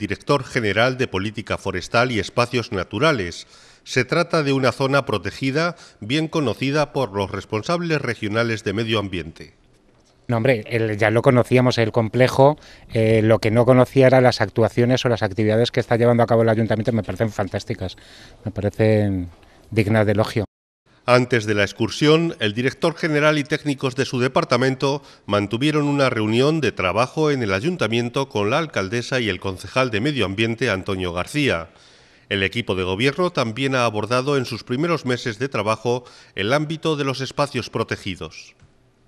director general de Política Forestal y Espacios Naturales. Se trata de una zona protegida bien conocida por los responsables regionales de medio ambiente. No, hombre, ya lo conocíamos, el complejo. Eh, lo que no conocía eran las actuaciones o las actividades que está llevando a cabo el ayuntamiento. Me parecen fantásticas, me parecen dignas de elogio. Antes de la excursión, el director general y técnicos de su departamento mantuvieron una reunión de trabajo en el ayuntamiento con la alcaldesa y el concejal de Medio Ambiente, Antonio García. El equipo de gobierno también ha abordado en sus primeros meses de trabajo el ámbito de los espacios protegidos.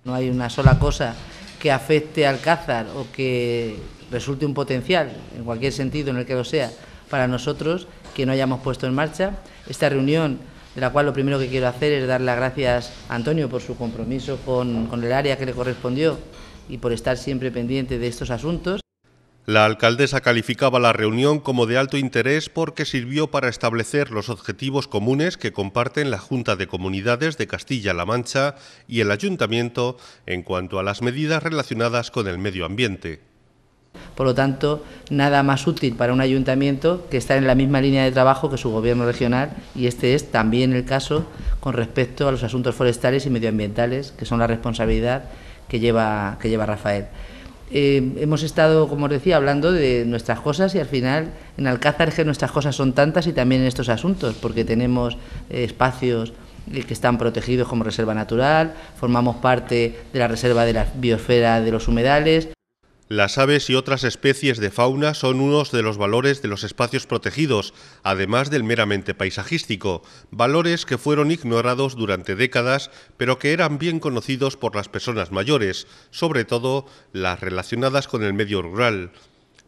No hay una sola cosa que afecte al Cázar o que resulte un potencial, en cualquier sentido en el que lo sea, para nosotros que no hayamos puesto en marcha. Esta reunión de la cual lo primero que quiero hacer es dar las gracias a Antonio por su compromiso con, con el área que le correspondió y por estar siempre pendiente de estos asuntos. La alcaldesa calificaba la reunión como de alto interés porque sirvió para establecer los objetivos comunes que comparten la Junta de Comunidades de Castilla-La Mancha y el Ayuntamiento en cuanto a las medidas relacionadas con el medio ambiente. Por lo tanto, nada más útil para un ayuntamiento que estar en la misma línea de trabajo que su gobierno regional y este es también el caso con respecto a los asuntos forestales y medioambientales, que son la responsabilidad que lleva, Rafael. Eh, hemos estado, como os decía, hablando de nuestras cosas y al final en Alcázar es que nuestras cosas son tantas y también en estos asuntos, porque tenemos eh, espacios eh, que están protegidos como reserva natural, formamos parte de la reserva de la biosfera de los humedales. Las aves y otras especies de fauna son unos de los valores de los espacios protegidos, además del meramente paisajístico, valores que fueron ignorados durante décadas, pero que eran bien conocidos por las personas mayores, sobre todo las relacionadas con el medio rural.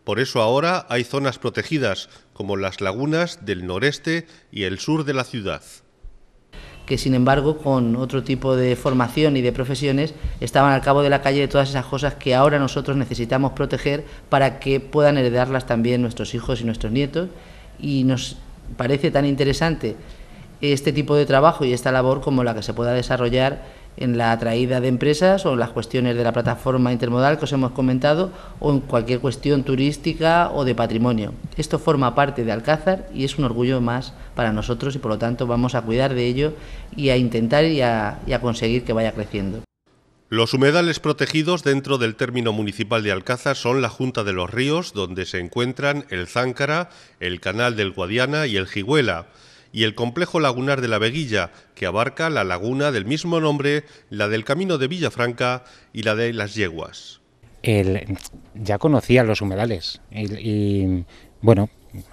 Por eso ahora hay zonas protegidas, como las lagunas del noreste y el sur de la ciudad que sin embargo con otro tipo de formación y de profesiones estaban al cabo de la calle de todas esas cosas que ahora nosotros necesitamos proteger para que puedan heredarlas también nuestros hijos y nuestros nietos. Y nos parece tan interesante este tipo de trabajo y esta labor como la que se pueda desarrollar en la atraída de empresas o en las cuestiones de la plataforma intermodal que os hemos comentado o en cualquier cuestión turística o de patrimonio. Esto forma parte de Alcázar y es un orgullo más para nosotros y por lo tanto vamos a cuidar de ello y a intentar y a, conseguir que vaya creciendo. Los humedales protegidos dentro del término municipal de Alcázar son la Junta de los Ríos, donde se encuentran el Záncara, el Canal del Guadiana y el Jigüela y el complejo lagunar de la Veguilla, que abarca la laguna del mismo nombre, la del Camino de Villafranca y la de Las Yeguas. ya conocía los humedales y, bueno,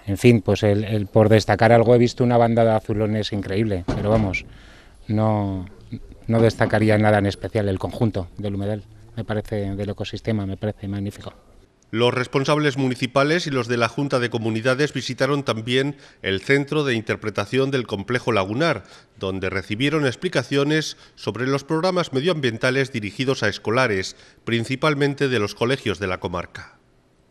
en fin, pues el, por destacar algo he visto una banda de azulones increíble, pero vamos, no, no destacaría nada en especial el conjunto del humedal, me parece, del ecosistema, me parece magnífico. Los responsables municipales y los de la Junta de Comunidades visitaron también el Centro de Interpretación del Complejo Lagunar, donde recibieron explicaciones sobre los programas medioambientales dirigidos a escolares, principalmente de los colegios de la comarca.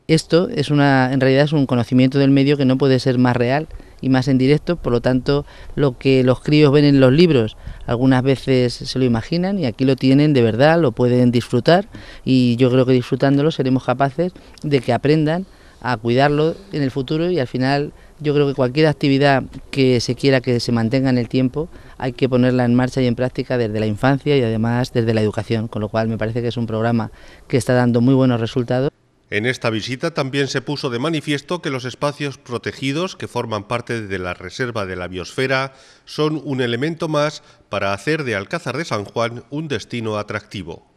Esto es una, en realidad es un conocimiento del medio que no puede ser más real y más en directo, por lo tanto lo que los críos ven en los libros algunas veces se lo imaginan y aquí lo tienen de verdad, lo pueden disfrutar y yo creo que disfrutándolo seremos capaces de que aprendan a cuidarlo en el futuro y al final yo creo que cualquier actividad que se quiera que se mantenga en el tiempo hay que ponerla en marcha y en práctica desde la infancia y además desde la educación, con lo cual me parece que es un programa que está dando muy buenos resultados. En esta visita también se puso de manifiesto que los espacios protegidos que forman parte de la Reserva de la Biosfera son un elemento más para hacer de Alcázar de San Juan un destino atractivo.